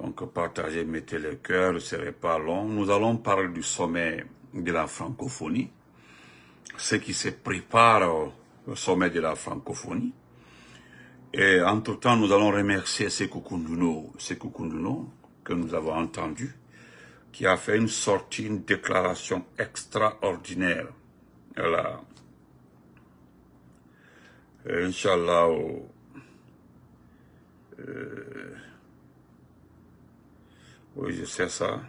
Donc partagez, mettez le cœur, ne serait pas long. Nous allons parler du sommet de la francophonie, ce qui se prépare au, sommet de la francophonie. Et entre-temps, nous allons remercier Sekou Kounduno, Sekou Kounduno, que nous avons entendu, qui a fait une sortie, une déclaration extraordinaire. Voilà. Inch'Allah, oh, euh, oui, je sais ça.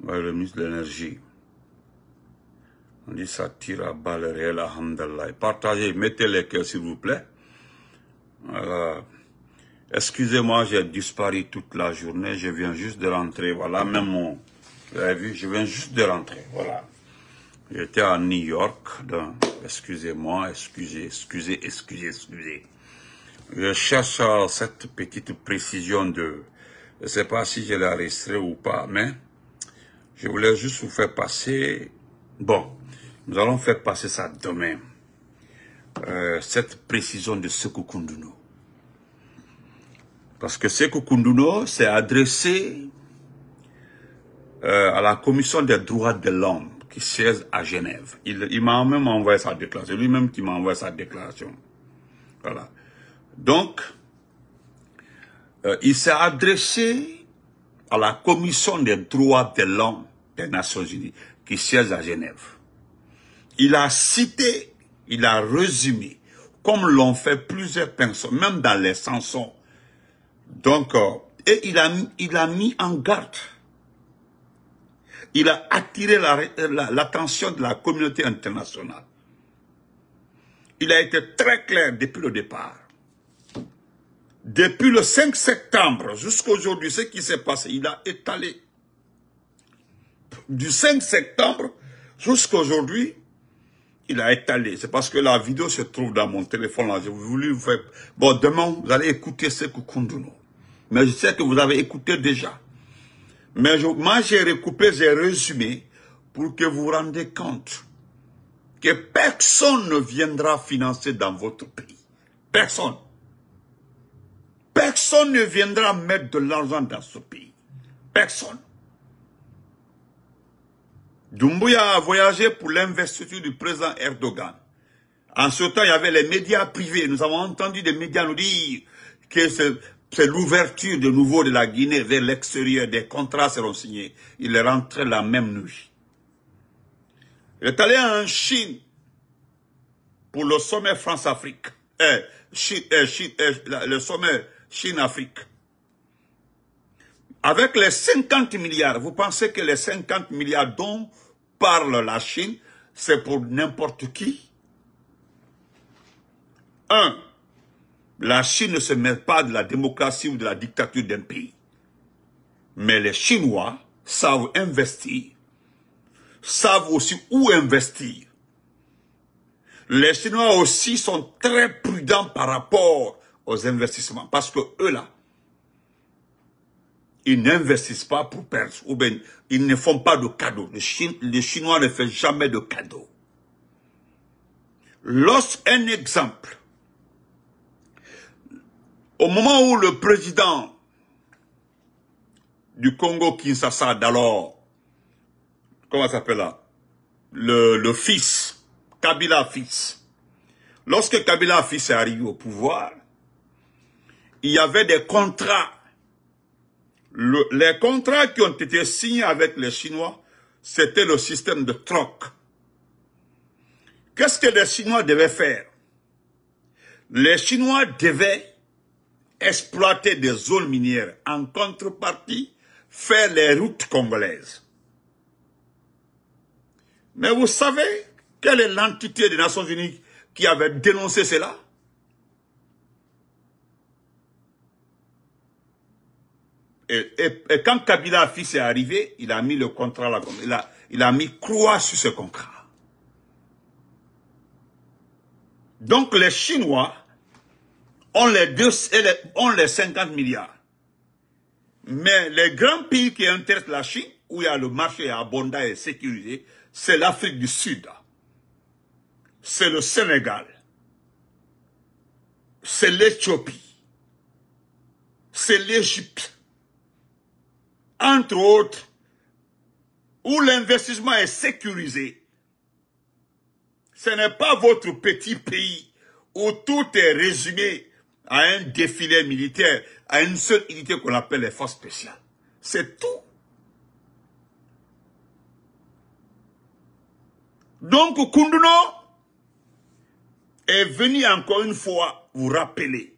Voilà le ministre de l'énergie. On dit ça tire à balles réelles, alhamdallah. Partagez, mettez les cœurs, s'il vous plaît. Excusez-moi, j'ai disparu toute la journée. Je viens juste de rentrer. Voilà, même mon... Vous avez vu, je viens juste de rentrer. Voilà. J'étais à New York, donc, excusez-moi, excusez, excusez, excusez, excusez. Je cherche cette petite précision de, je ne sais pas si je l'ai enregistré ou pas, mais je voulais juste vous faire passer, bon, nous allons faire passer ça demain, euh, cette précision de Sekou Kunduno. Parce que Sekou Kunduno s'est adressé euh, à la Commission des droits de l'homme qui siège à Genève. Il, m'a même envoyé sa déclaration, lui-même qui m'a envoyé sa déclaration. Voilà. Donc, euh, il s'est adressé à la Commission des droits de l'homme des Nations Unies, qui siège à Genève. Il a cité, il a résumé, comme l'ont fait plusieurs personnes, même dans les chansons. Donc, euh, et il a, il a mis en garde il a attiré euh, l'attention de la communauté internationale. Il a été très clair depuis le départ. Depuis le 5 septembre jusqu'à aujourd'hui, ce qui s'est passé, il a étalé. Du 5 septembre jusqu'à aujourd'hui, il a étalé. C'est parce que la vidéo se trouve dans mon téléphone. Là. J'ai voulu vous faire... Bon, demain, vous allez écouter ce que nous. Mais je sais que vous avez écouté déjà. Mais moi, j'ai recoupé, j'ai résumé pour que vous vous rendez compte que personne ne viendra financer dans votre pays. Personne. Personne ne viendra mettre de l'argent dans ce pays. Personne. Dumbuya a voyagé pour l'investiture du président Erdogan. En ce temps, il y avait les médias privés. Nous avons entendu des médias nous dire que c'est... C'est l'ouverture de nouveau de la Guinée vers l'extérieur. Des contrats seront signés. Il est rentré la même nuit. Il est allé en Chine pour le sommet France-Afrique. Euh, euh, euh, le sommet Chine-Afrique. Avec les 50 milliards, vous pensez que les 50 milliards dont parle la Chine, c'est pour n'importe qui Un, la Chine ne se met pas de la démocratie ou de la dictature d'un pays. Mais les Chinois savent investir. Savent aussi où investir. Les Chinois aussi sont très prudents par rapport aux investissements. Parce que eux là, ils n'investissent pas pour perdre. Ou bien, ils ne font pas de cadeaux. Les, les Chinois ne font jamais de cadeaux. Lorsqu'un exemple, au moment où le président du Congo Kinshasa d'alors, comment s'appelle là le, le fils, Kabila fils. Lorsque Kabila fils est arrivé au pouvoir, il y avait des contrats. les contrats qui ont été signés avec les Chinois, c'était le système de troc. Qu'est-ce que les Chinois devaient faire Les Chinois devaient exploiter des zones minières. En contrepartie, faire les routes congolaises. Mais vous savez quelle est l'entité des Nations Unies qui avait dénoncé cela et, quand Kabila fils est arrivé, il a mis le contrat là, il a, il a mis croix sur ce contrat. Donc les Chinois ont les, deux, les 50 milliards. Mais les grands pays qui intéressent la Chine, où il y a le marché abondant et sécurisé, c'est l'Afrique du Sud. C'est le Sénégal. C'est l'Éthiopie. C'est l'Égypte. Entre autres, où l'investissement est sécurisé. Ce n'est pas votre petit pays où tout est résumé à un défilé militaire, à une seule unité qu'on appelle les forces spéciales. C'est tout. Donc, Kunduno est venu encore une fois vous rappeler.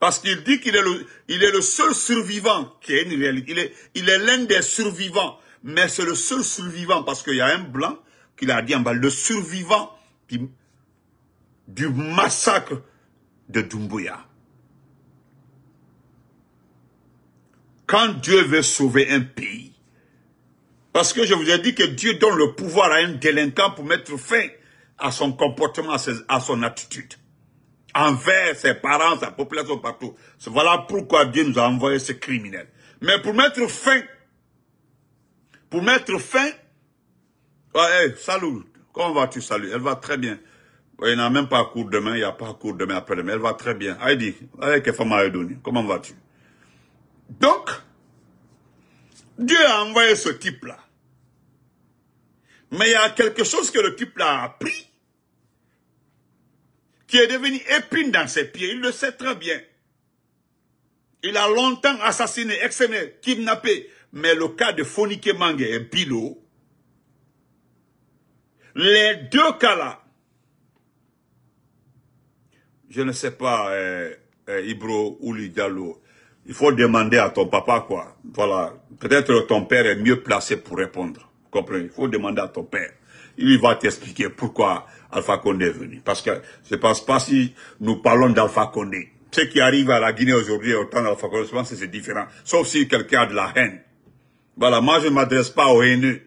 Parce qu'il dit qu'il est, le, seul survivant qui est une réalité. Il est, il est l'un des survivants. Mais c'est le seul survivant parce qu'il y a un blanc qui l'a dit en bas. Le survivant du massacre de Dumbuya. Quand Dieu veut sauver un pays, parce que je vous ai dit que Dieu donne le pouvoir à un délinquant pour mettre fin à son comportement, à son attitude. Envers ses parents, sa population partout. Voilà pourquoi Dieu nous a envoyé ce criminel. Mais pour mettre fin, pour mettre fin, salut, comment vas-tu, salut, elle va très bien. Il n'a même pas cours demain, il n'y a pas cours demain après-demain. Elle va très bien. Aïdi, avec comment vas-tu Donc, Dieu a envoyé ce type-là. Mais il y a quelque chose que le type-là a appris, qui est devenu épine dans ses pieds. Il le sait très bien. Il a longtemps assassiné, exécuté, kidnappé. Mais le cas de Fonike Mange et Bilo, les deux cas-là, je ne sais pas, euh, euh Ibro ou Lidalo. il faut demander à ton papa, quoi. Voilà. Peut-être ton père est mieux placé pour répondre. Vous comprenez? Il faut demander à ton père. Il va t'expliquer pourquoi Alpha Condé est venu. Parce que je ne pense pas si nous parlons d'Alpha Condé. Ce qui arrive à la Guinée aujourd'hui au d'Alpha Condé, je pense que c'est différent. Sauf si quelqu'un a de la haine. Voilà. Moi, je ne m'adresse pas aux haineux.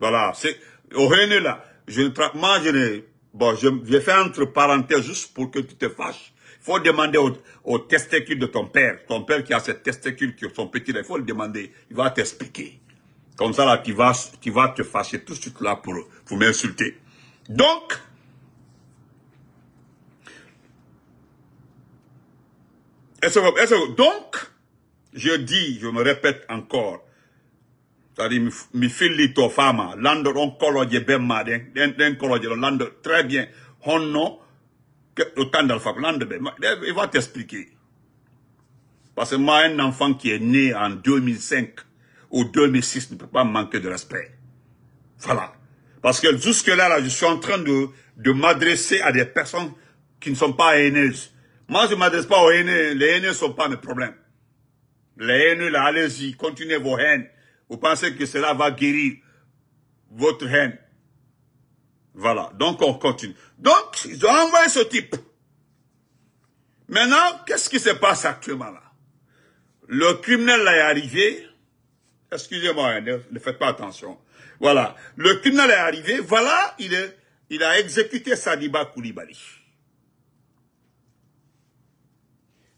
Voilà. C'est, aux haineux, là. Je ne, moi, je ne, Bon, je vais faire entre parenthèses juste pour que tu te fâches. Il faut demander aux testicules de ton père, ton père qui a ses testicules qui sont petit, il faut le demander, il va t'expliquer. Comme ça, là, tu vas, tu vas te fâcher tout de suite là pour, pour m'insulter. Donc, donc, je dis, je me répète encore, c'est-à-dire, mi fili to fama, lando ɗon koloje ben maɗen, ɗen lando très bien, honno le kandal fako, lando ben, il va t'expliquer. Parce que moi, un enfant qui est né en 2005 ou 2006 ne peut pas manquer de respect. Voilà. Parce que jusque-là, là, je suis en train de, de m'adresser à des personnes qui ne sont pas haineuses. Moi, je ne m'adresse pas aux haineux. Les haineux ne sont pas mes problèmes. Les haineux, là, allez-y, continuez vos haines. Vous pensez que cela va guérir votre haine. Voilà, donc on continue. Donc, ils ont envoyé ce type. Maintenant, qu'est-ce qui se passe actuellement là Le criminel est arrivé. Excusez-moi, hein, ne, faites pas attention. Voilà, le criminel est arrivé. Voilà, il, il a exécuté Sadiba Koulibaly.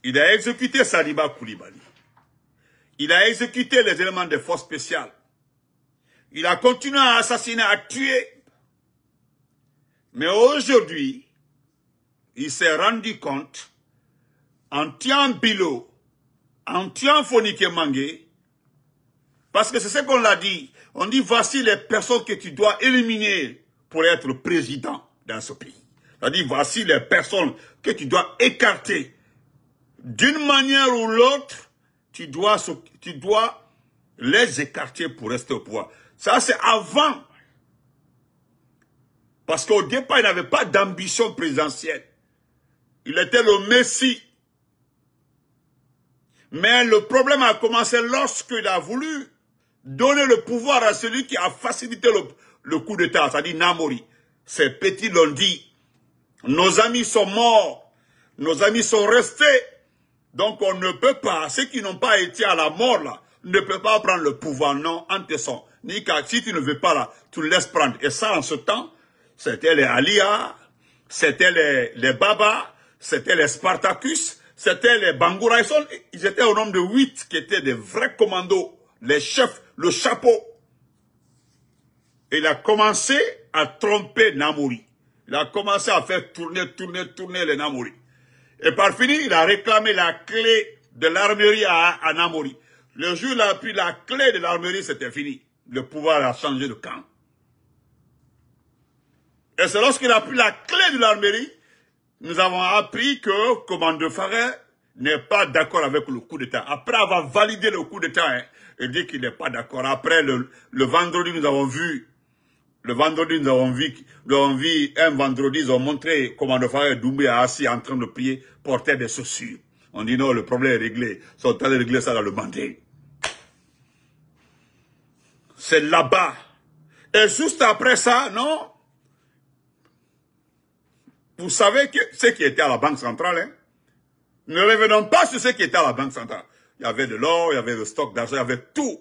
Il a exécuté Sadiba Koulibaly. Il a exécuté les éléments de force spéciales. Il a continué à assassiner, à tuer. Mais aujourd'hui, il s'est rendu compte, en tuant Bilo, en tuant Fonike Mangé, parce que c'est ce qu'on l'a dit, on dit voici les personnes que tu dois éliminer pour être président dans ce pays. On dit voici les personnes que tu dois écarter d'une manière ou l'autre tu dois, les écarter pour rester au pouvoir. Ça, c'est avant. Parce qu'au départ, il n'avait pas d'ambition présidentielle. Il était le Messie. Mais le problème a commencé lorsqu'il a voulu donner le pouvoir à celui qui a facilité le, coup d'État, c'est-à-dire Namori. Ces petits l'ont dit. Nos amis sont morts. Nos amis sont restés donc on ne peut pas, ceux qui n'ont pas été à la mort là, ne peuvent pas prendre le pouvoir, non, en tes Ni car si tu ne veux pas là, tu le laisses prendre. Et ça, en ce temps, c'était les Alias c'était les, les Baba, c'était les Spartacus, c'était les Bangoura. Ils, étaient au nombre de huit qui étaient des vrais commandos, les chefs, le chapeau. Et il a commencé à tromper Namori. Il a commencé à faire tourner, tourner, tourner les Namori. Et par fini, il a réclamé la clé de l'armerie à, Anamori. Namori. Le jour où il a pris la clé de l'armerie, c'était fini. Le pouvoir a changé de camp. Et c'est lorsqu'il a pris la clé de l'armerie, nous avons appris que de Farrer n'est pas d'accord avec le coup d'État. Après avoir validé le coup d'État, hein, il dit qu'il n'est pas d'accord. Après, le, vendredi, nous avons vu, le vendredi, nous avons vu, un vendredi, ils ont montré Commando et Doumbé assis en train de prier portaient des chaussures. On dit non, le problème est réglé. Ils sont allés régler ça dans le Mandé. C'est là-bas. Et juste après ça, non Vous savez que ce qui était à la Banque centrale, hein, ne revenons pas sur ce qui était à la Banque centrale. Il y avait de l'or, il y avait le stock d'argent, il y avait tout.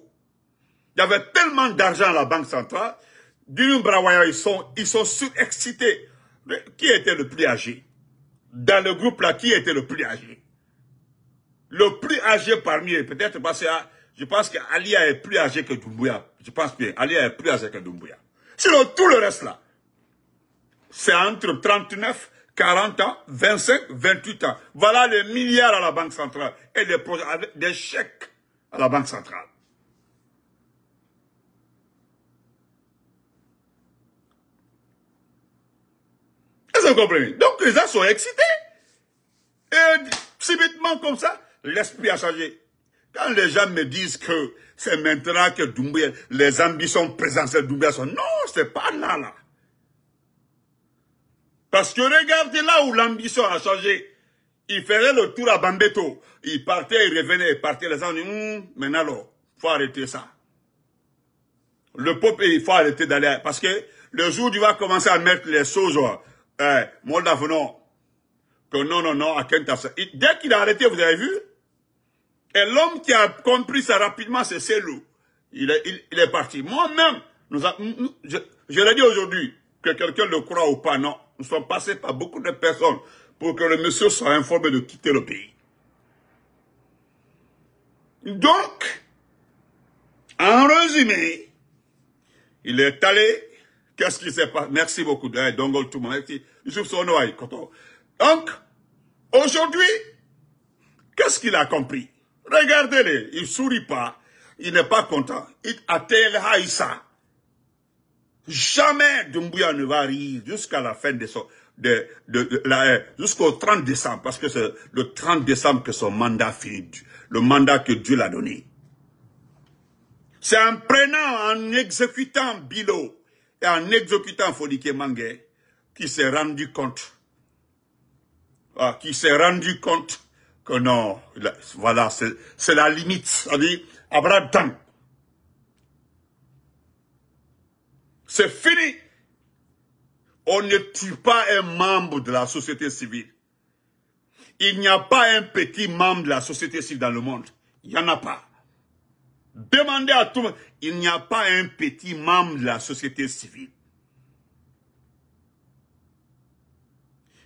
Il y avait tellement d'argent à la Banque centrale. D'une bravoya, ils sont, ils sont surexcités. Qui était le plus âgé dans le groupe là, qui était le plus âgé Le plus âgé parmi eux, peut-être parce que je pense qu'Alia est plus âgé que Doumbouya. Je pense bien, Alia est plus âgé que Doumbouya. Sinon, tout le reste là, c'est entre 39, 40 ans, 25, 28 ans. Voilà les milliards à la Banque centrale et les projets, des chèques à la Banque centrale. Donc, les gens sont excités. Et subitement comme ça, l'esprit a changé. Quand les gens me disent que c'est maintenant que les ambitions présentes de sont... Non, c'est pas là, là. Parce que regardez là où l'ambition a changé. Il faisait le tour à Bambeto. Il partait, il revenait, il partait. Les gens ont hum, maintenant alors, faut arrêter ça. Le peuple, il faut arrêter d'aller... Parce que le jour où tu vas commencer à mettre les choses eh, mon que non, non, non, à Kentassa. Dès qu'il a arrêté, vous avez vu Et l'homme qui a compris ça rapidement, c'est Selou. Il est, il, est parti. Moi-même, nous, je l'ai dit aujourd'hui, que quelqu'un le croit ou pas, non. Nous sommes passés par beaucoup de personnes pour que le monsieur soit informé de quitter le pays. Donc, en résumé, il est allé Qu'est-ce qui s'est passé Merci beaucoup. Donc, aujourd'hui, qu'est-ce qu'il a compris Regardez-le, il sourit pas, il n'est pas content. Il atterra ça. Jamais Dumbuya ne va rire jusqu'à la fin de son... De, de, euh, jusqu'au 30 décembre, parce que c'est le 30 décembre que son mandat finit, le mandat que Dieu l'a donné. C'est en prenant, en exécutant Bilo, et en exécutant Fodike qui s'est rendu compte, ah, qui s'est rendu compte que non, voilà, c'est la limite. cest Abraham c'est fini. On ne tue pas un membre de la société civile. Il n'y a pas un petit membre de la société civile dans le monde. Il n'y en a pas. Demandez à tout le monde. Il n'y a pas un petit membre de la société civile.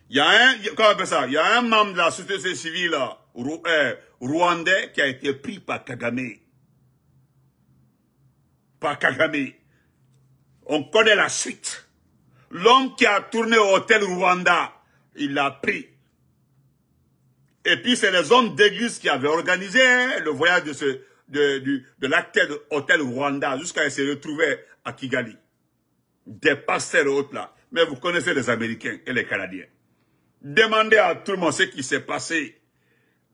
Il y a un, comment on y a un membre de la société civile euh, euh, rwandais qui a été pris par Kagame. Par Kagame. On connaît la suite. L'homme qui a tourné au hôtel Rwanda, il l'a pris. Et puis c'est les hommes d'église qui avaient organisé le voyage de ce, de, l'acteur de l'hôtel Rwanda jusqu'à qu'il se retrouver à Kigali. Des passeurs autres là. Mais vous connaissez les Américains et les Canadiens. Demandez à tout le monde ce qui s'est passé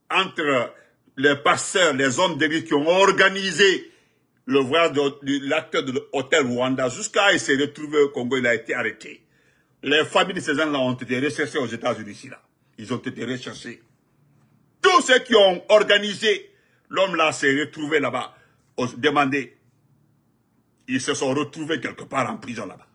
entre les passeurs, les hommes d'église qui ont organisé le voyage de, l'acteur de l'hôtel Rwanda jusqu'à se retrouver au Congo, il a été arrêté. Les familles de ces gens-là ont été recherchées aux États-Unis. là Ils ont été recherchés. Tous ceux qui ont organisé L'homme là s'est retrouvé là-bas, demandé. Ils se sont retrouvés quelque part en prison là-bas.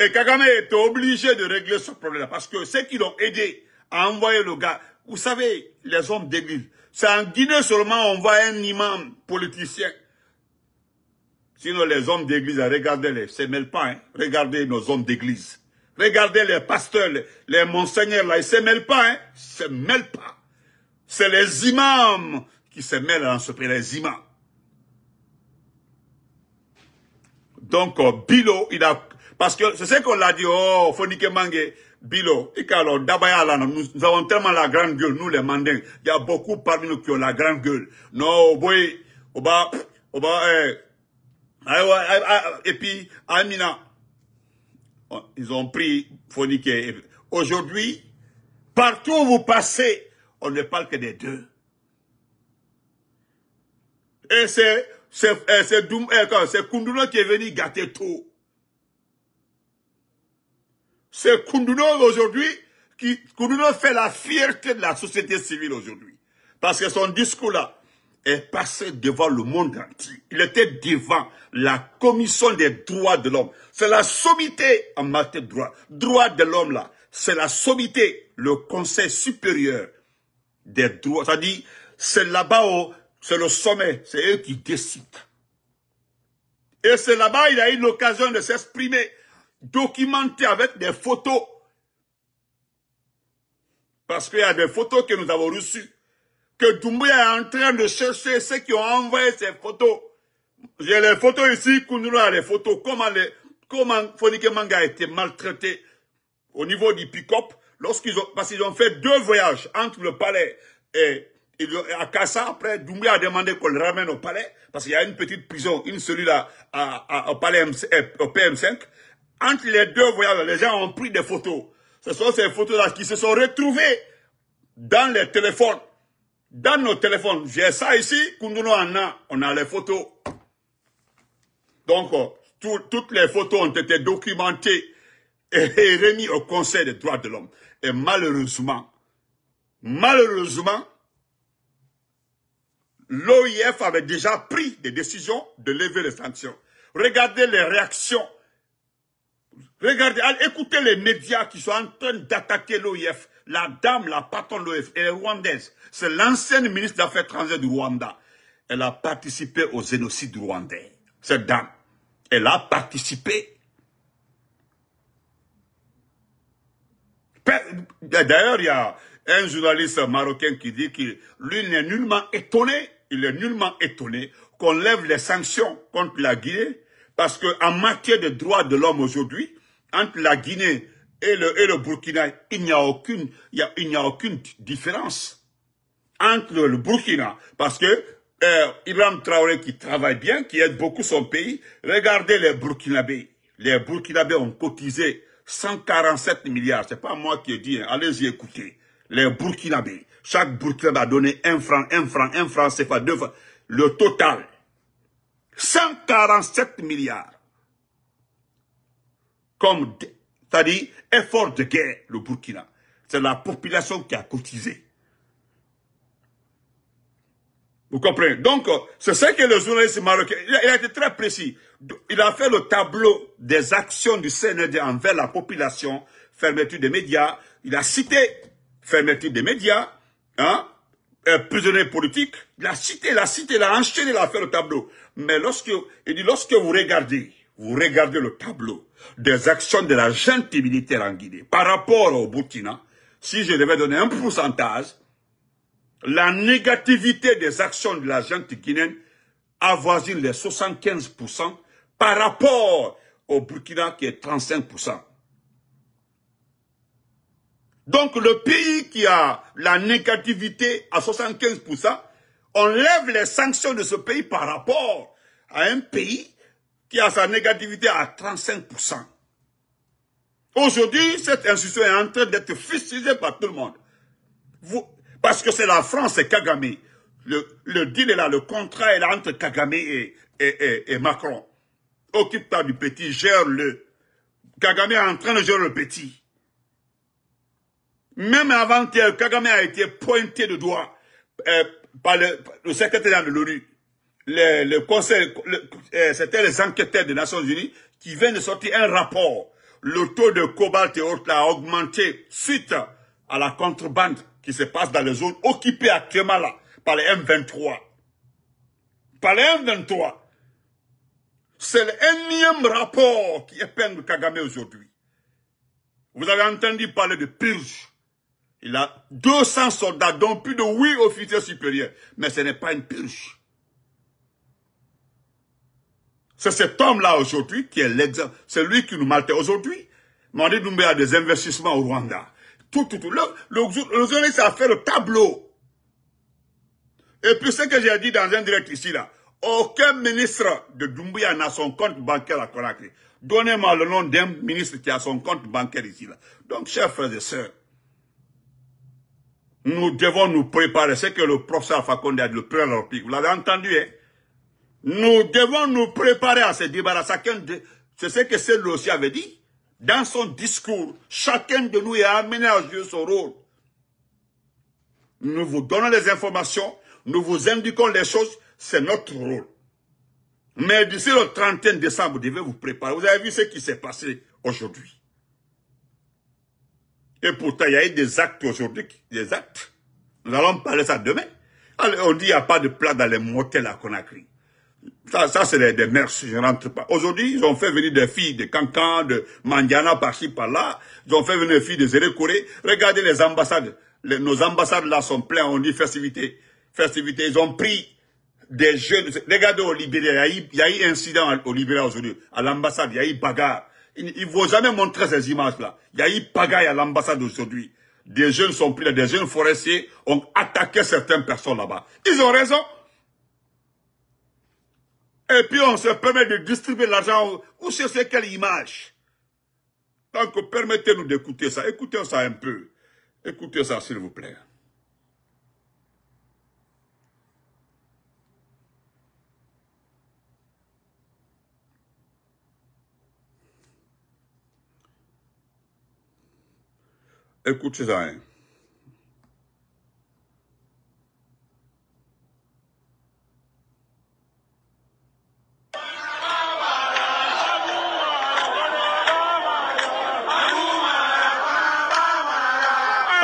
Et Kagame était obligé de régler ce problème-là parce que ceux qui l'ont aidé à envoyer le gars, vous savez, les hommes d'église, c'est en Guinée seulement on voit un imam politicien. Sinon, les hommes d'église, regardez-les, se mêlent pas, hein. Regardez nos hommes d'église. Regardez les pasteurs, les, monseigneurs là, ils se mêlent pas, hein. Ils se mêlent pas. C'est les imams qui se mêlent ce prix. les imams. Donc, euh, Bilo, il a... Parce que c'est ce qu'on l'a dit, oh, Fonike Mange, Bilo, alors, d'abord, nous, avons tellement la grande gueule, nous les mandins, Il y a beaucoup parmi nous qui ont la grande gueule. Non, oh, boy, Oba, oh, Oba, oh, eh. ah, ah, ah, et puis, Amina, ils ont pris Fonike. Aujourd'hui, partout où vous passez, on ne parle que des deux. Et eh, eh, c'est Kunduno qui est venu gâter tout. C'est Kunduno aujourd'hui qui fait la fierté de la société civile aujourd'hui. Parce que son discours là est passé devant le monde entier. Il était devant la commission des droits de l'homme. C'est la sommité en matière de droit. Droit de l'homme là. C'est la sommité, le conseil supérieur des droits. à dire c'est là-bas, c'est le sommet, c'est eux qui décident. Et c'est là-bas, il a eu l'occasion de s'exprimer, documenté avec des photos. Parce qu'il y a des photos que nous avons reçues, que Doumbouya est en train de chercher ceux qui ont envoyé ces photos. J'ai les photos ici, Kounoula les photos, comment, les, comment Fonike Manga a été maltraité au niveau du pick-up, lorsqu'ils ont, parce qu'ils ont fait deux voyages entre le palais et, à Kassa, après, Doumbia a demandé qu'on le ramène au palais, parce qu'il y a une petite prison, une celui-là, au palais, euh, au PM5. Entre les deux voyages, les gens ont pris des photos. Ce sont ces photos-là qui se sont retrouvées dans les téléphones. Dans nos téléphones. J'ai ça ici, Kounduno On a les photos. Donc, euh, toutes les photos ont été documentées est remis au Conseil des droits de l'homme. Et malheureusement, malheureusement, l'OIF avait déjà pris des décisions de lever les sanctions. Regardez les réactions. Regardez, écoutez les médias qui sont en train d'attaquer l'OIF. La dame, la patronne de l'OIF, elle est rwandaise. C'est l'ancienne ministre des Affaires étrangères du Rwanda. Elle a participé au génocide rwandais. Cette dame, elle a participé D'ailleurs, il y a un journaliste marocain qui dit qu'il n'est nullement étonné, il est nullement étonné qu'on lève les sanctions contre la Guinée, parce qu'en matière de droits de l'homme aujourd'hui, entre la Guinée et le, le Burkina, il n'y a aucune, il a, aucune différence entre le Burkina, parce que euh, Ibrahim Traoré qui travaille bien, qui aide beaucoup son pays, regardez les Burkinabés. Les Burkinabés ont cotisé 147 milliards. C'est pas moi qui ai dit, hein. allez-y écouter. Les Burkinabés, chaque Burkinabé a donné un franc, un franc, un franc, c'est pas deux francs. Le total, 147 milliards. Comme, c'est-à-dire, effort de guerre, le Burkina. C'est la population qui a cotisé. Vous comprenez Donc, euh, c'est ça que le journaliste marocain, il a été très précis il a fait le tableau des actions du CND envers la population, fermeture des médias. Il a cité fermeture des médias, hein, euh, prisonniers politiques. Il a cité, il a cité, il a enchaîné, il a fait le tableau. Mais lorsque, il dit, lorsque vous regardez, vous regardez le tableau des actions de la junte militaire en Guinée par rapport au Burkina, si je devais donner un pourcentage, la négativité des actions de la junte guinéenne avoisine les 75%, par rapport au Burkina qui est 35%. Donc le pays qui a la négativité à 75%, on lève les sanctions de ce pays par rapport à un pays qui a sa négativité à 35%. Aujourd'hui, cette institution est en train d'être fustigée par tout le monde. Vous, parce que c'est la France et Kagame. Le, deal est là, le contrat est là entre Kagame et Macron. Occupe-toi du petit, gère-le. Kagame est en train de gérer le petit. Même avant que Kagame a été pointé de doigt euh, par le, secrétaire de l'ONU. Le, conseil, euh, c'était les enquêteurs des Nations Unies qui viennent de sortir un rapport. Le taux de cobalt et autres a augmenté suite à la contrebande qui se passe dans les zones occupées actuellement là par les M23. Par les M23. C'est le énième rapport qui épingle Kagame aujourd'hui. Vous avez entendu parler de purge. Il a 200 soldats, dont plus de 8 officiers supérieurs. Mais ce n'est pas une purge. C'est cet homme-là aujourd'hui qui est l'exemple. C'est lui qui nous maltait aujourd'hui. Mandi Doumbé a des investissements au Rwanda. Tout, tout, tout. Le, le, a fait le tableau. Et puis ce que j'ai dit dans un direct ici, là, aucun ministre de Doumbouya n'a son compte bancaire à Conakry. Donnez-moi le nom d'un ministre qui a son compte bancaire ici. Donc, chers frères et sœurs, nous devons nous préparer. C'est ce que le professeur Fakonde a dit, le pré Vous l'avez entendu, hein? Nous devons nous préparer à ce débarrasser. C'est ce que celui-là aussi avait dit. Dans son discours, chacun de nous est amené à jouer son rôle. Nous vous donnons les informations, nous vous indiquons les choses, c'est notre rôle. Mais d'ici le 31 décembre, vous devez vous préparer. Vous avez vu ce qui s'est passé aujourd'hui. Et pourtant, il y a eu des actes aujourd'hui, des actes. Nous allons parler ça demain. on dit qu'il n'y a pas de plat dans les motels à Conakry. Ça, ça c'est des, mers, je ne rentre pas. Aujourd'hui, ils ont fait venir des filles de Cancan, de Mandiana, par-ci, par-là. Ils ont fait venir des filles de Zérekoré. Regardez les ambassades. nos ambassades là sont pleines, on dit festivité. Festivité, ils ont pris des jeunes. Regardez au Libéria, il y a eu, incident au Libéria aujourd'hui, à l'ambassade, il y a eu bagarre. Ils ne vont jamais montrer ces images-là. Il y a eu bagarre à l'ambassade aujourd'hui. Des jeunes sont pris, des jeunes forestiers ont attaqué certaines personnes là-bas. Ils ont raison. Et puis on se permet de distribuer l'argent. sur c'est quelle image Donc permettez-nous d'écouter ça. Écoutez ça un peu. Écoutez ça s'il vous plaît. El ça.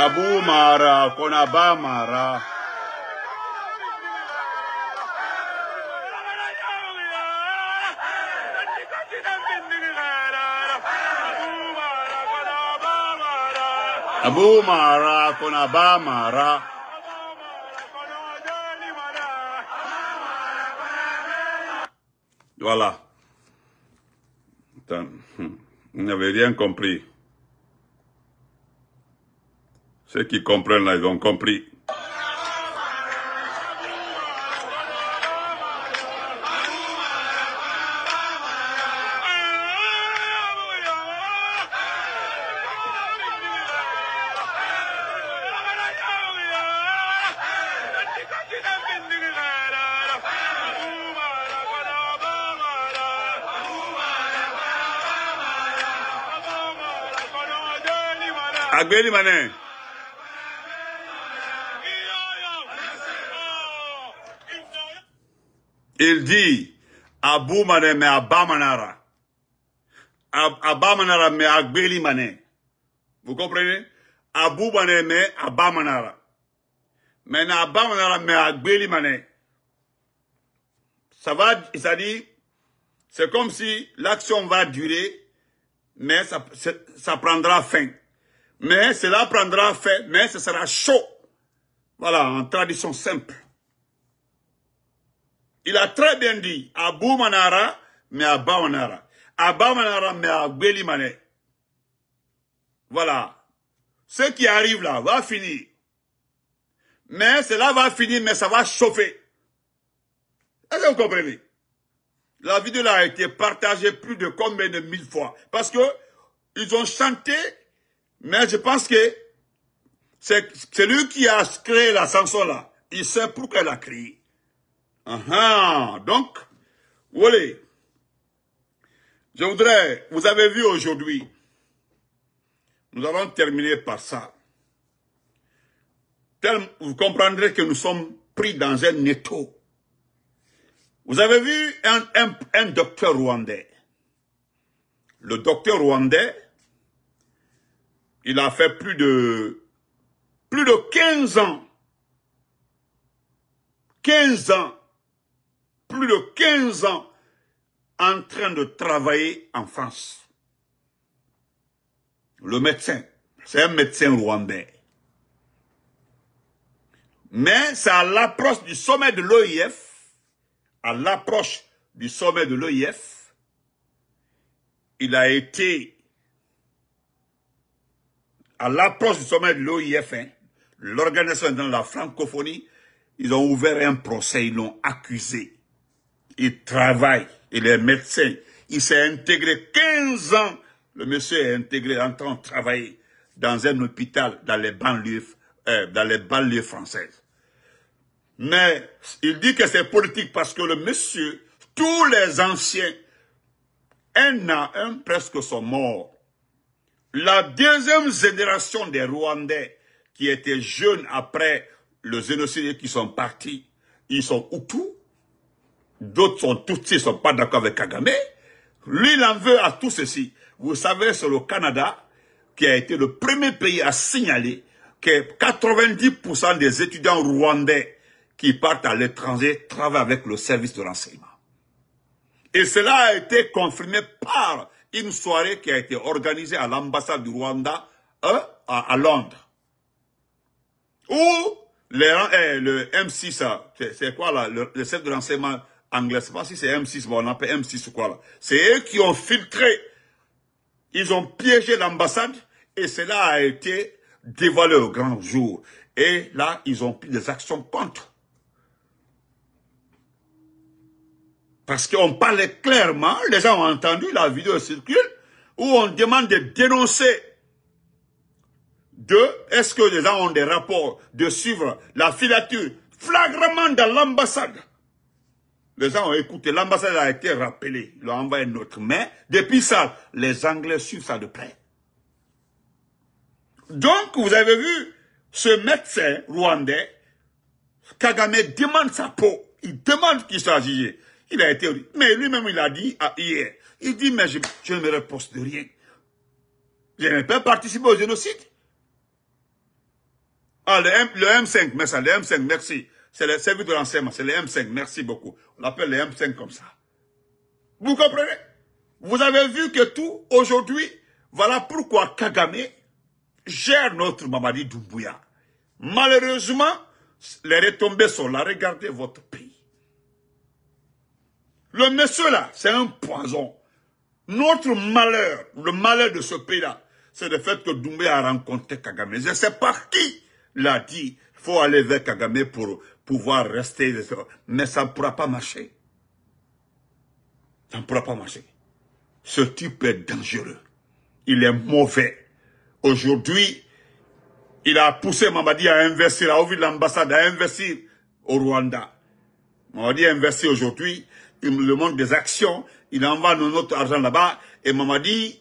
Abou Mara, Mara. Abu mara Voilà. Vous n'avez rien compris. Ceux qui comprennent là, ils ont compris. Il dit, Abou Mané, mais Abba Manara. Abba Manara, mais Agbeli Mané. Vous comprenez? Abou Mané, mais Abba Manara. Maintenant, Abba Manara, mais Agbeli Mané. Ça va, ça dit, c'est comme si l'action va durer, mais ça, ça prendra fin. Mais cela prendra fin, mais ce sera chaud. Voilà, en tradition simple. Il a très bien dit, Abou Manara, mais à Manara. abou Manara, mais à mané. » Voilà. Ce qui arrive là va finir. Mais cela va finir, mais ça va chauffer. Est-ce que vous comprenez La vidéo a été partagée plus de combien de mille fois. Parce que ils ont chanté mais je pense que c'est celui qui a créé la chanson là. Il sait pourquoi elle a créé. Uh Donc, voilà. Je voudrais, vous avez vu aujourd'hui, nous allons terminer par ça. vous comprendrez que nous sommes pris dans un étau. Vous avez vu un, un, un docteur rwandais. Le docteur rwandais il a fait plus de plus de 15 ans. 15 ans. Plus de 15 ans en train de travailler en France. Le médecin, c'est un médecin rwandais. Mais c'est à l'approche du sommet de l'OIF, à l'approche du sommet de l'OIF, il a été à l'approche du sommet de loif hein, l'organisation dans la francophonie, ils ont ouvert un procès, ils l'ont accusé. Il travaille, il est médecin. Il s'est intégré 15 ans. Le monsieur est intégré en train de travailler dans un hôpital dans les banlieues, euh, dans les banlieues françaises. Mais il dit que c'est politique parce que le monsieur, tous les anciens, un à un presque sont morts la deuxième génération des Rwandais qui étaient jeunes après le génocide et qui sont partis, ils sont huit-tout D'autres sont tous ils ne sont pas d'accord avec Kagame. Lui, il en veut à tout ceci. Vous savez, c'est le Canada qui a été le premier pays à signaler que 90% des étudiants rwandais qui partent à l'étranger travaillent avec le service de renseignement. Et cela a été confirmé par une soirée qui a été organisée à l'ambassade du Rwanda euh, à, Londres. Où eh, le M6, c'est quoi là, le, centre de l'enseignement anglais, je sais pas si c'est M6, bon, on appelle M6 ou quoi là. C'est eux qui ont filtré, ils ont piégé l'ambassade et cela a été dévoilé au grand jour. Et là, ils ont pris des actions contre Parce qu'on parlait clairement, les gens ont entendu, la vidéo circule, où on demande de dénoncer. de... est-ce que les gens ont des rapports de suivre la filature flagrement dans l'ambassade Les gens ont écouté, l'ambassade a été rappelée, ils l'ont envoyé notre main. Depuis ça, les Anglais suivent ça de près. Donc, vous avez vu, ce médecin rwandais, Kagame demande sa peau, il demande qu'il soit jugé. Il a été... Mais lui-même, il a dit ah, hier, il dit, mais je, ne me repose de rien. Je n'ai pas participé au génocide. Ah, le, M, 5 mais le M5, merci. C'est le service de l'enseignement, c'est le M5, merci beaucoup. On l'appelle le M5 comme ça. Vous comprenez Vous avez vu que tout, aujourd'hui, voilà pourquoi Kagame gère notre Mamadi Doumbouya. Malheureusement, les retombées sont là. Regardez votre le monsieur là, c'est un poison. Notre malheur, le malheur de ce pays-là, c'est le fait que Doumbé a rencontré Kagame. Je ne sais pas qui l'a dit, faut aller vers Kagame pour pouvoir rester. Mais ça ne pourra pas marcher. Ça ne pourra pas marcher. Ce type est dangereux. Il est mauvais. Aujourd'hui, il a poussé Mamadi à investir, à ouvrir l'ambassade, à investir au Rwanda. On a investi aujourd'hui le monde des actions, il envoie notre argent là-bas, et dit,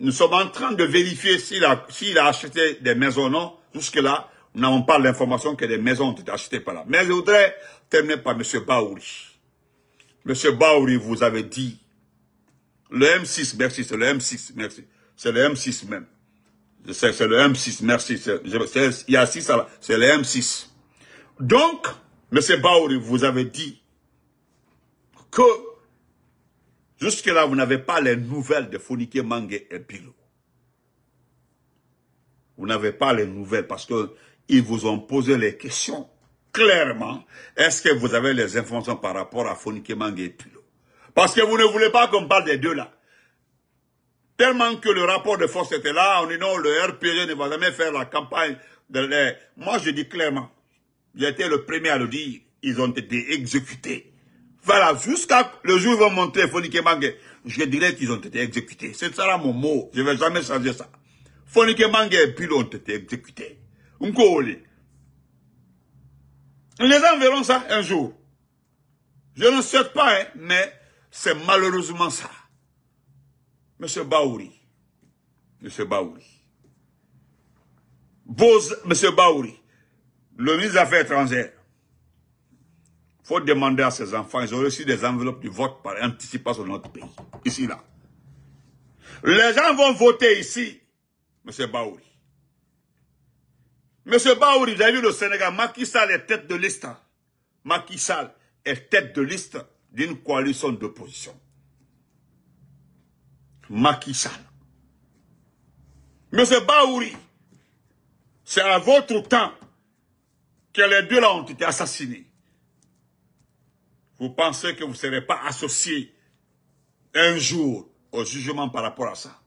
nous sommes en train de vérifier s'il a, acheté des maisons ou non. Jusque-là, nous n'avons pas l'information que des maisons ont été achetées par là. Mais je voudrais terminer par M. Baouri. M. Baouri, vous avez dit, le M6, merci, c'est le M6, merci. C'est le M6 même. C'est le M6, merci. Il y a 6 c'est le M6. Donc, M. Baouri, vous avez dit, que jusque-là, vous n'avez pas les nouvelles de Fonike Mange et Pilo. Vous n'avez pas les nouvelles parce que ils vous ont posé les questions clairement. Est-ce que vous avez les informations par rapport à Fonike Mange et Pilo Parce que vous ne voulez pas qu'on parle des deux là. Tellement que le rapport de force était là, on dit non, le RPG ne va jamais faire la campagne. De les... Moi, je dis clairement, j'étais le premier à le dire, ils ont été exécutés. Voilà, jusqu'à le jour où ils vont montrer Fonike Mange, je dirais qu'ils ont été exécutés. C'est ça mon mot. Je ne vais jamais changer ça. Fonike Mange et Pilo ont été exécutés. On Les gens ça un jour. Je ne souhaite pas, hein, mais c'est malheureusement ça. Monsieur Baouri. Monsieur Baouri. Monsieur Baouri. Le ministre des Affaires étrangères faut demander à ses enfants, ils ont reçu des enveloppes du vote par anticipation de notre pays. Ici, là. Les gens vont voter ici, M. Baouri. M. Baouri, vous avez vu le Sénégal, Macky Sall est tête de liste. Macky Sall est tête de liste d'une coalition d'opposition. Macky Sall. M. Baouri, c'est à votre temps que les deux là ont été assassinés vous pensez que vous ne serez pas associé un jour au jugement par rapport à ça.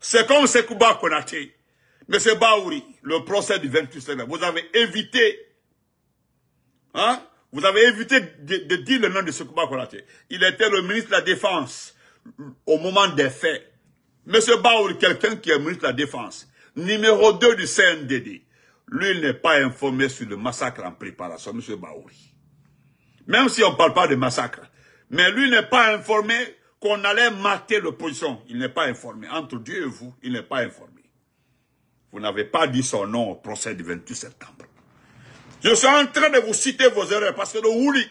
C'est comme Sekouba Konate. Monsieur Baouri, le procès du 28 septembre. Vous avez évité, hein? vous avez évité de, dire le nom de Sekouba Konate. Il était le ministre de la Défense au moment des faits. Monsieur Baouri, quelqu'un qui est ministre de la Défense, numéro 2 du CNDD, lui n'est pas informé sur le massacre en préparation, monsieur Baouri. Même si on ne parle pas de massacre. Mais lui n'est pas informé qu'on allait mater l'opposition. Il n'est pas informé. Entre Dieu et vous, il n'est pas informé. Vous n'avez pas dit son nom au procès du 28 septembre. Je suis en train de vous citer vos erreurs parce que le Houli,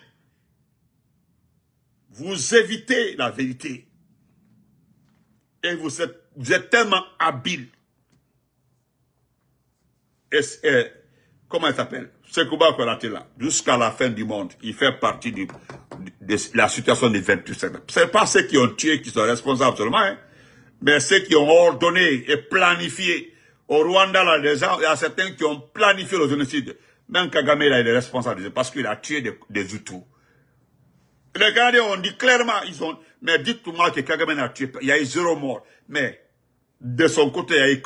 vous évitez la vérité. Et vous êtes, tellement habile. comment elle s'appelle Sekouba là jusqu'à la fin du monde, il fait partie de, la situation des 28 Ce C'est pas ceux qui ont tué qui sont responsables seulement, hein, mais ceux qui ont ordonné et planifié. Au Rwanda, là, déjà, il y a certains qui ont planifié le génocide. Même Kagame, là, il est responsable parce qu'il a tué des, Hutus. Regardez, on dit clairement, ils ont, mais dites-moi que Kagame n'a tué, il y a eu zéro mort. Mais, de son côté, il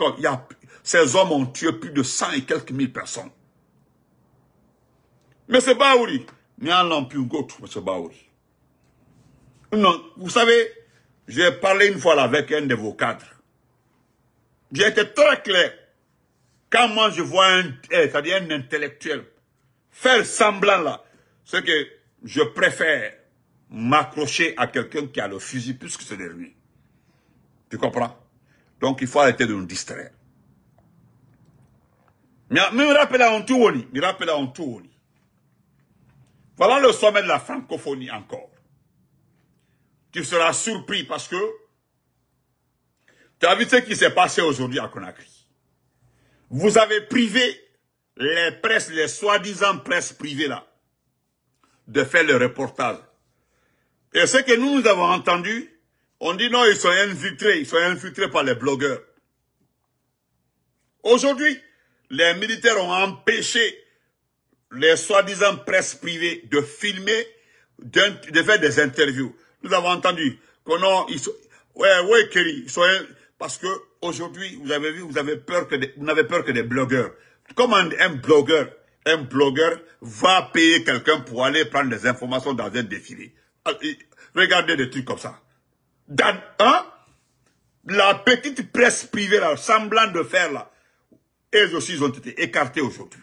ces hommes ont tué plus de 100 et quelques mille personnes. Monsieur Baouri, plus monsieur Baouri. Non, vous savez, j'ai parlé une fois avec un de vos cadres. J'ai été très clair. Quand moi je vois un, eh, c'est-à-dire un intellectuel, faire semblant là, c'est que je préfère m'accrocher à quelqu'un qui a le fusil plus que ce dernier. Tu comprends Donc il faut arrêter de nous distraire. Mais me rappelle à me rappelle pendant le sommet de la francophonie encore. Tu seras surpris parce que tu as vu ce qui s'est passé aujourd'hui à Conakry. Vous avez privé les presses, les soi-disant presses privées là, de faire le reportage. Et ce que nous, nous avons entendu, on dit non, ils sont infiltrés, ils sont infiltrés par les blogueurs. Aujourd'hui, les militaires ont empêché les soi-disant presse privées de filmer, de, faire des interviews. Nous avons entendu que non, ils sont, ouais, ouais, Kerry, parce que aujourd'hui, vous avez vu, vous avez peur que vous n'avez peur que des blogueurs. Comment un blogueur, un blogueur va payer quelqu'un pour aller prendre des informations dans un défilé? Ah, regardez des trucs comme ça. Dans, hein? La petite presse privée, là, semblant de faire, là, elles aussi, ont été écartées aujourd'hui.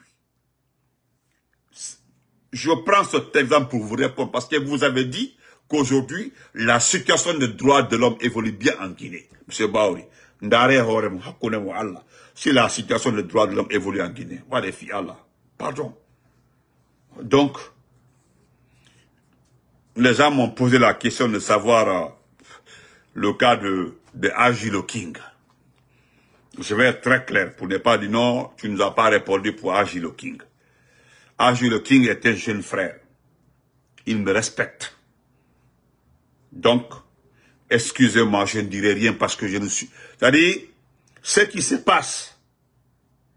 Je prends cet exemple pour vous répondre parce que vous avez dit qu'aujourd'hui, la situation des droits de l'homme évolue bien en Guinée. Monsieur Allah. si la situation des droits de l'homme évolue en Guinée, Allah. Pardon. Donc, les gens m'ont posé la question de savoir euh, le cas de, de King. Je vais être très clair pour ne pas dire non, tu ne nous as pas répondu pour Agile King. Aju le King est un jeune frère. Il me respecte. Donc, excusez-moi, je ne dirai rien parce que je ne suis... C'est-à-dire, ce qui se passe,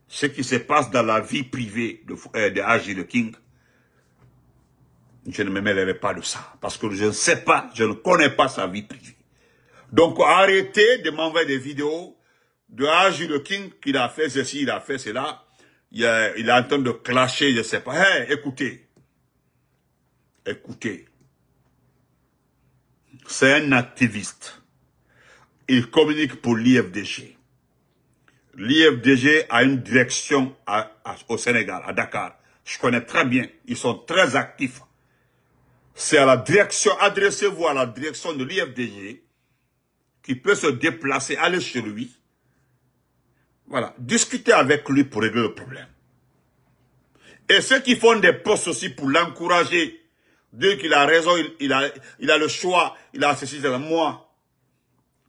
ce qui se passe dans la vie privée de, euh, de le King, je ne me mêlerai pas de ça. Parce que je ne sais pas, je ne connais pas sa vie privée. Donc, arrêtez de m'envoyer des vidéos de Aju le King, qu'il a fait ceci, il a fait cela il, est en train de clasher, je sais pas. Hey, écoutez. Écoutez. C'est un activiste. Il communique pour l'IFDG. L'IFDG a une direction au Sénégal, à Dakar. Je connais très bien. Ils sont très actifs. C'est à la direction, adressez-vous à la direction de l'IFDG qui peut se déplacer, aller chez lui, voilà, discutez avec lui pour régler le problème. Et ceux qui font des postes aussi pour l'encourager, Dieu qu'il a raison, il, a, il a le choix, il a ceci, cela. Moi,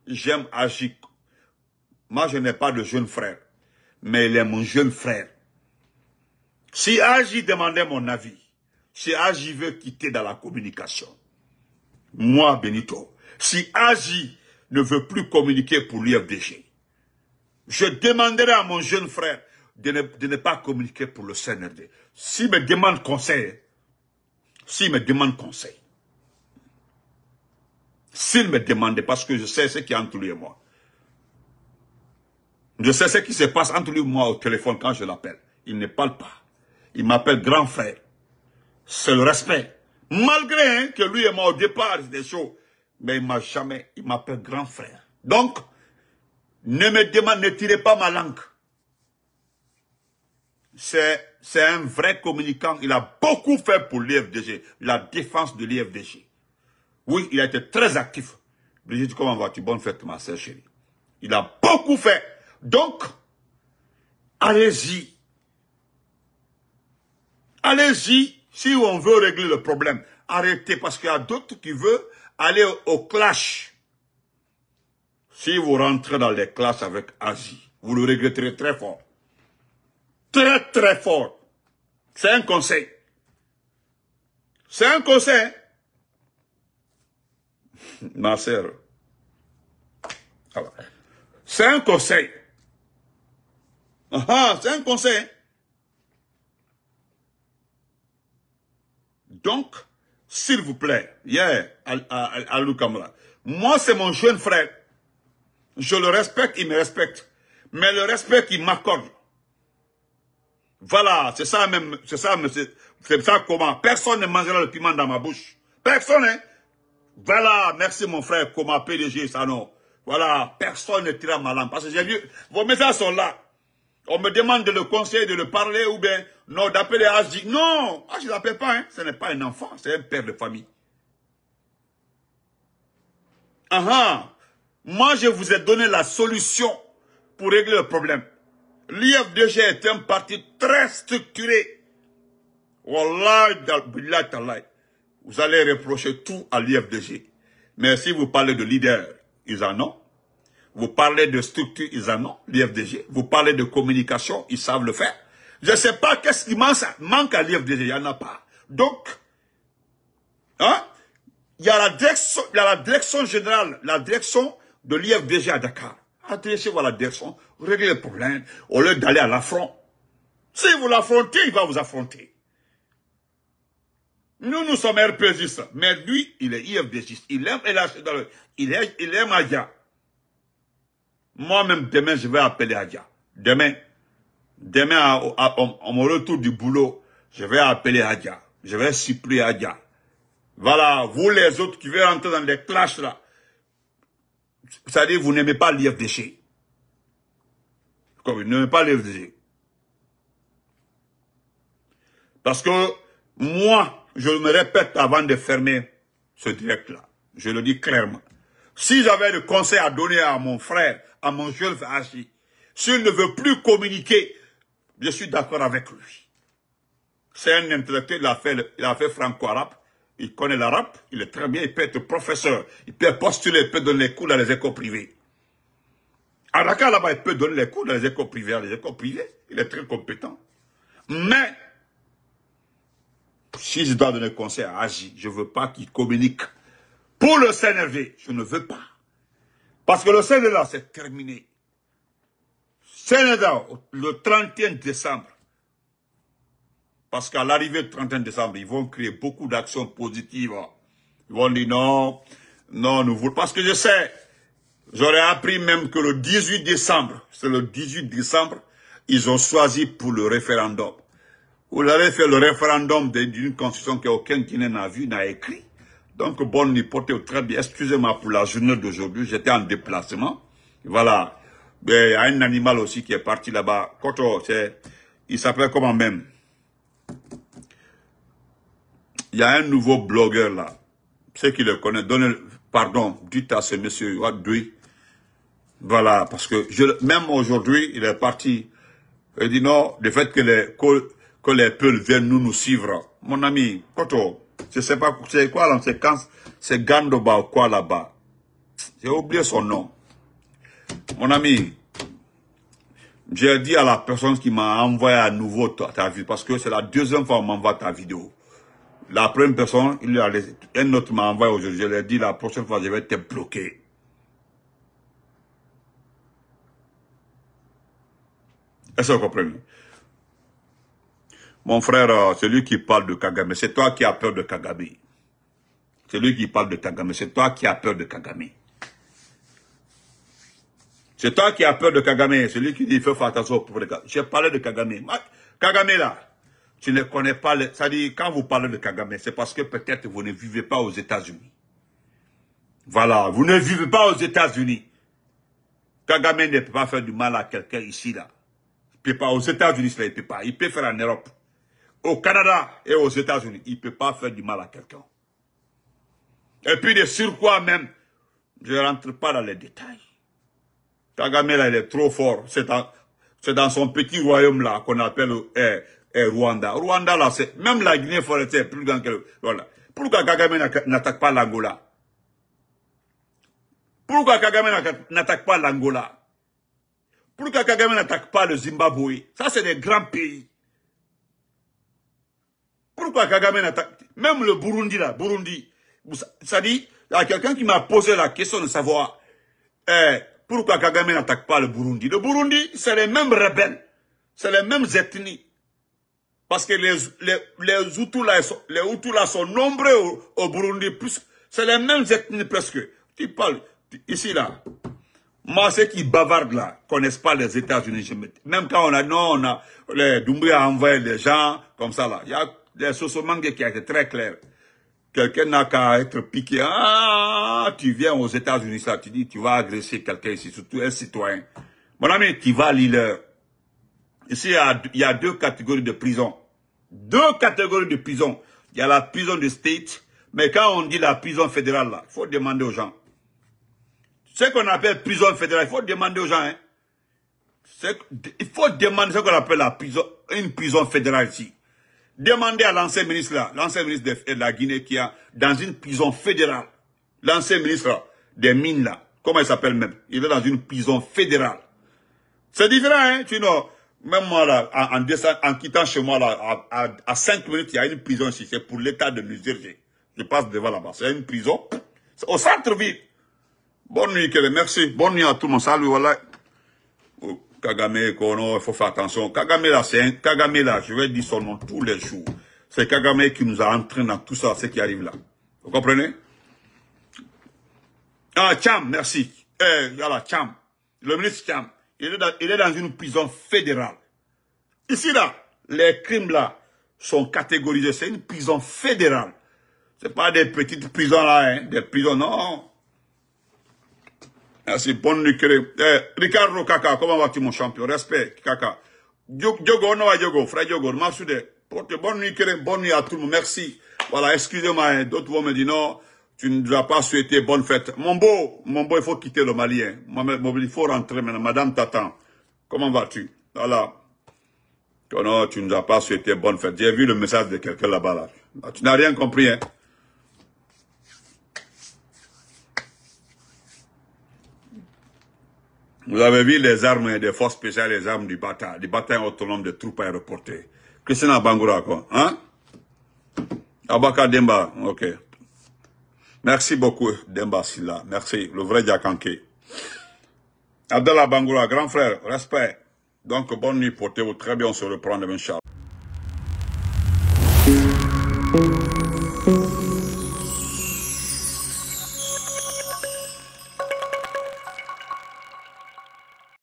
j'aime Agi. Moi, je n'ai pas de jeune frère, mais il est mon jeune frère. Si Agi demandait mon avis, si Agi veut quitter dans la communication, moi, Benito, si Agi ne veut plus communiquer pour l'UFDG, je demanderai à mon jeune frère de ne, pas communiquer pour le CNRD. S'il me demande conseil, s'il me demande conseil, s'il me demande, parce que je sais ce qui a entre lui et moi, je sais ce qui se passe entre lui et moi au téléphone quand je l'appelle. Il ne parle pas. Il m'appelle grand frère. C'est le respect. Malgré hein, que lui et moi, au départ, des choses, mais il m'a jamais, il m'appelle grand frère. Donc, ne me demande, ne tirez pas ma langue. C'est c'est un vrai communicant. Il a beaucoup fait pour l'IFDG, la défense de l'IFDG. Oui, il a été très actif. Brigitte, comment vas-tu Bonne fête, ma sœur chérie. Il a beaucoup fait. Donc, allez-y. Allez-y si on veut régler le problème. Arrêtez parce qu'il y a d'autres qui veulent aller au clash. Si vous rentrez dans les classes avec Asie, vous le regretterez très fort. Très, très fort. C'est un conseil. C'est un conseil. Ma sœur. C'est un conseil. Ah, ah, c'est un conseil. Donc, s'il vous plaît, yeah, à, à, Moi, c'est mon jeune frère. Je le respecte, il me respecte. Mais le respect qu'il m'accorde, voilà, c'est ça même, c'est ça, c'est ça comment. Personne ne mangera le piment dans ma bouche. Personne, hein. Voilà, merci mon frère, comment PDG, ça non. Voilà, personne ne tira ma langue. Parce que j'ai vu, vos messages sont là. On me demande de le conseiller, de le parler, ou bien, non, d'appeler H. Non, ah, je l'appelle pas, hein. Ce n'est pas un enfant, c'est un père de famille. Ah ah moi, je vous ai donné la solution pour régler le problème. L'IFDG est un parti très structuré. Wallah, vous allez reprocher tout à l'IFDG. Mais si vous parlez de leader, ils en ont. Vous parlez de structure, ils en ont, l'IFDG. Vous parlez de communication, ils savent le faire. Je ne sais pas qu'est-ce qui manque à l'IFDG, il n'y en a pas. Donc, hein, il y a la direction, il y a la direction générale, la direction de l'IFDG à Dakar. Attendez vous à la réglez le problème, au lieu d'aller à l'affront. Si vous l'affrontez, il va vous affronter. Nous, nous sommes RPGistes, mais lui, il est IFDGiste. Il aime il, il aime Adja. Moi-même, demain, je vais appeler Adja. Demain, demain, à, mon retour du boulot, je vais appeler Adja. Je vais supplier Adja. Voilà, vous les autres qui veulent entrer dans les clashs là, à dire vous n'aimez pas l'IFDG. Comme vous n'aimez pas l'IFDG. Parce que moi, je me répète avant de fermer ce direct-là. Je le dis clairement. Si j'avais le conseil à donner à mon frère, à mon jeune Fahashi, s'il ne veut plus communiquer, je suis d'accord avec lui. C'est un intellectuel, de fait, il fait franco-arabe il connaît l'arabe, il est très bien, il peut être professeur, il peut postuler, il peut donner les cours dans les écoles privées. À là-bas, il peut donner les cours dans les écoles privées, dans les écoles privées, il est très compétent. Mais, si je dois donner conseil à Agi, je ne veux pas qu'il communique pour le CNRV, je ne veux pas. Parce que le CNRV, c'est terminé. CNRV, le 31 décembre, parce qu'à l'arrivée du 31 décembre, ils vont créer beaucoup d'actions positives. Ils vont dire non, non, nous voulons. Parce que je sais, j'aurais appris même que le 18 décembre, c'est le 18 décembre, ils ont choisi pour le référendum. Vous avez fait, le référendum d'une constitution qu'aucun Guinée n'a vu, n'a écrit. Donc, bonne très bien. Excusez-moi pour la journée d'aujourd'hui, j'étais en déplacement. Voilà. Mais il y a un animal aussi qui est parti là-bas. il s'appelle comment même il y a un nouveau blogueur là. Ceux qui le connaissent, donnez, pardon, dites à ce monsieur Wadoui. Voilà, parce que même aujourd'hui, il est parti. Il dit non, le fait que les, que, les viennent nous, nous suivre. Mon ami, Koto, je sais pas, c'est quoi là, séquence. c'est Gandoba ou quoi là-bas. J'ai oublié son nom. Mon ami, j'ai dit à la personne qui m'a envoyé à nouveau ta, ta vidéo, parce que c'est la deuxième fois qu'on m'envoie ta vidéo. La première personne, il lui a laissé. Un autre m'a envoyé aujourd'hui. Je lui ai dit, la prochaine fois, je vais te bloquer. Est-ce que vous comprenez Mon frère, euh, celui qui parle de Kagame, c'est toi qui as peur de Kagame. lui qui parle de Kagame, c'est toi qui as peur de Kagame. C'est toi qui as peur de Kagame. Celui qui dit, fais attention pour Kagame. J'ai parlé de Kagame. Kagame là, tu ne connais pas le... Ça dit, quand vous parlez de Kagame, c'est parce que peut-être vous ne vivez pas aux États-Unis. Voilà, vous ne vivez pas aux États-Unis. Kagame ne peut pas faire du mal à quelqu'un ici, là. Il peut pas. Aux États-Unis, il ne peut pas. Il peut faire en Europe. Au Canada et aux États-Unis, il ne peut pas faire du mal à quelqu'un. Et puis, de quoi même, je ne rentre pas dans les détails. Kagame, là, il est trop fort. C'est dans, son petit royaume, là, qu'on appelle... Eh, et Rwanda. Rwanda, là, c'est même la Guinée forestière plus grand que voilà. Pourquoi Kagame n'attaque pas l'Angola Pourquoi Kagame n'attaque pas l'Angola Pourquoi Kagame n'attaque pas le Zimbabwe Ça, c'est des grands pays. Pourquoi Kagame n'attaque... Même le Burundi, là, Burundi. Ça dit, il y a quelqu'un qui m'a posé la question de savoir eh, pourquoi Kagame n'attaque pas le Burundi. Le Burundi, c'est les mêmes rebelles. C'est les mêmes ethnies. Parce que les, les, Hutus là, sont, nombreux au, Burundi. c'est les mêmes ethnies presque. Tu parles, ici là. Moi, ceux qui bavardent là, connaissent pas les États-Unis. Même quand on a, non, on a, les a envoyé des gens, comme ça là. Il y a des Sosomangue qui a été très clair. Quelqu'un n'a qu'à être piqué. Ah, tu viens aux États-Unis ça, tu dis, tu vas agresser quelqu'un ici, surtout un citoyen. Mon ami, tu vas à Ici, il y, a, il y a deux catégories de prisons deux catégories de prison. Il y a la prison de state, mais quand on dit la prison fédérale, il faut demander aux gens. Ce qu'on appelle prison fédérale, il faut demander aux gens. Hein. Il faut demander ce qu'on appelle la prison, une prison fédérale ici. Demandez à l'ancien ministre l'ancien ministre de, la Guinée qui a dans une prison fédérale, l'ancien ministre des mines là, comment il s'appelle même, il est dans une prison fédérale. C'est différent, hein, tu vois. Même moi, là, en, en quittant chez moi, là, à, à, 5 minutes, il y a une prison ici. C'est pour l'état de mesure. Je, je passe devant là-bas. C'est une prison. C'est au centre-ville. Bonne nuit, Kélé. Merci. Bonne nuit à tout le monde. Salut, voilà. Oh, Kagame, Kono, il faut faire attention. Kagame, là, c'est un... Kagame, là, je vais dire son nom tous les jours. C'est Kagame qui nous a entraînés dans tout ça, ce qui arrive là. Vous comprenez Ah, Cham, merci. Eh, voilà, Cham. Le ministre Cham. Il est, dans, une prison fédérale. Ici, là, les crimes, là, sont catégorisés. C'est une prison fédérale. C'est pas des petites prisons, là, hein, des prisons, non. Merci, ah, bonne nuit, eh, Ricardo Kaka, comment vas-tu, mon champion Respect, Kaka. Diogo, non, Diogo, frère Diogo, m'assude. Bonne nuit, bonne nuit à tout le monde. Merci. Voilà, excusez-moi, hein, d'autres vont me dire non tu ne dois pas souhaité bonne fête. Mon beau, mon beau, il faut quitter le Mali. Hein. il faut rentrer maintenant. Madame t'attend. Comment vas-tu Voilà. Oh non, tu ne as pas souhaité bonne fête. J'ai vu le message de quelqu'un là-bas. Bah, tu n'as rien compris, hein Vous avez vu les armes hein, des forces spéciales, les armes du bataille, du bataille autonome de troupes aéroportées. Christina Bangoura, quoi. Hein Demba, ok. Merci beaucoup, Demba Silla. Merci, le vrai Diakanké. Abdallah Bangoura, grand frère, respect. Donc, bonne nuit, portez-vous très bien, on se reprend demain, Charles.